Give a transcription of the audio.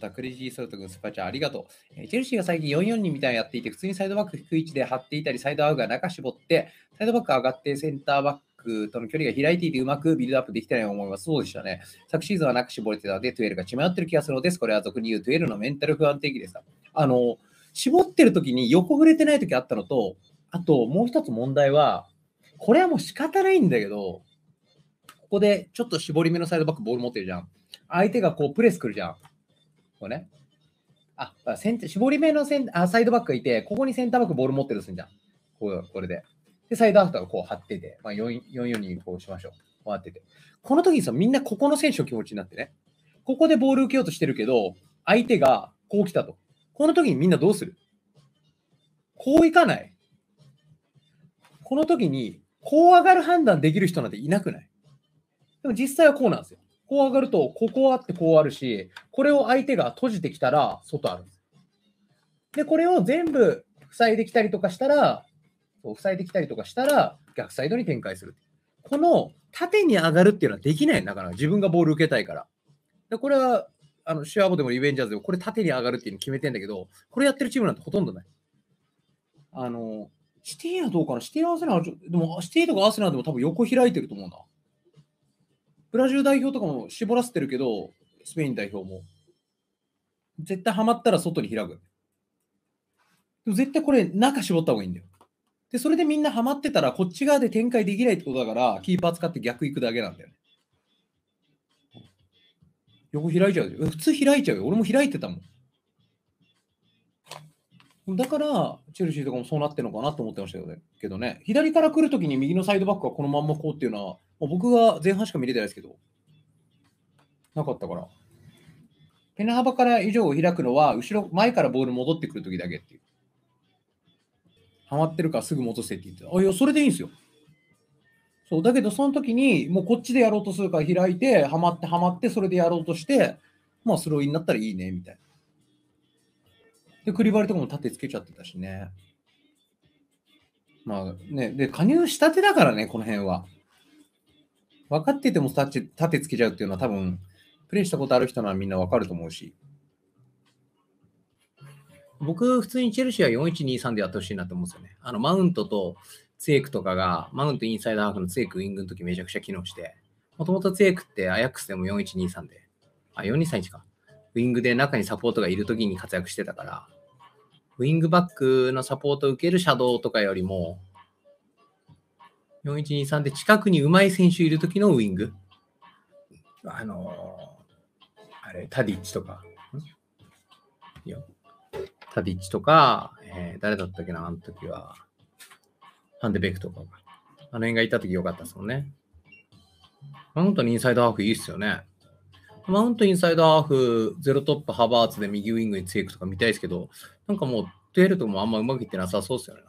方、クレイジーソルト君、スパチャありがとう。えチェルシーが最近4-4人みたいなやっていて、普通にサイドバック低い位置で張っていたり、サイドアウトが中絞って、サイドバック上がってセンターバックとの距離が開いていてうまくビルドアップできてないと思います。そうでしたね。昨シーズンはなく絞れてたので、トゥエルが血迷ってる気がするのです。これは俗に言うトゥエルのメンタル不安定期でした。あの、絞ってる時に横触れてない時あったのと、あともう一つ問題は、これはもう仕方ないんだけど、ここでちょっと絞り目のサイドバックボール持ってるじゃん。相手がこうプレス来るじゃん。これね。あ、セン絞り目のセンあサイドバックがいて、ここにセンターバックボール持ってるすんじゃん。ここれで。で、サイドアウトがこう張ってて、まあ、4-4にこうしましょう。こうってて。この時にさ、みんなここの選手の気持ちになってね。ここでボール受けようとしてるけど、相手がこう来たと。この時にみんなどうするこういかないこの時に、こう上がる判断できる人なんていなくないでも実際はこうなんですよ。こう上がると、ここあってこうあるし、これを相手が閉じてきたら、外あるんです。で、これを全部塞いできたりとかしたら、塞いできたりとかしたら、逆サイドに展開する。この縦に上がるっていうのはできないんだから、自分がボール受けたいから。でこれはあのシュアボでもリベンジャーズでもこれ縦に上がるっていうの決めてんだけど、これやってるチームなんてほとんどない。あの、シティはどうかなシティアーセナル、でもシティとかアーセナルでも多分横開いてると思うな。ブラジル代表とかも絞らせてるけど、スペイン代表も。絶対ハマったら外に開く。でも絶対これ、中絞った方がいいんだよ。で、それでみんなハマってたら、こっち側で展開できないってことだから、キーパー使って逆行くだけなんだよね。横開いちゃう普通開いちゃうよ。俺も開いてたもん。だから、チェルシーとかもそうなってるのかなと思ってましたけどね。左から来るときに右のサイドバックはこのまんまこうっていうのは、僕は前半しか見れてないですけど、なかったから。ペナ幅から以上を開くのは、後ろ、前からボール戻ってくるときだけっていう。はまってるからすぐ戻せって言ってた。あ、いや、それでいいんですよ。そう、だけどその時に、もうこっちでやろうとするから開いて、はまってはまって、それでやろうとして、まあ、スローインになったらいいね、みたいな。で、クリバリとかも立てつけちゃってたしね。まあね、で、加入したてだからね、この辺は。分かってても立て立てつけちゃうっていうのは多分、プレイしたことある人ならみんな分かると思うし。僕、普通にチェルシーは4123でやってほしいなと思うんですよね。あの、マウントとツエクとかが、マウントインサイドハーフのツエクウィングの時めちゃくちゃ機能して、もともとツエクってアヤックスでも4123で、あ、4231か。ウィングで中にサポートがいる時に活躍してたから、ウィングバックのサポートを受けるシャドウとかよりも、4123で近くにうまい選手いる時のウイング。あのー、あれ、タディッチとか。いやタディッチとか、えー、誰だったっけな、あの時は。ハンデベックとか。あの辺がいた時よかったですもんね。マウントのインサイドハーフいいっすよね。マウントインサイドハーフ、ゼロトップ、ハバーツで右ウイングに強くとか見たいですけど、なんかもう、出るともあんまうまくいってなさそうっすよね。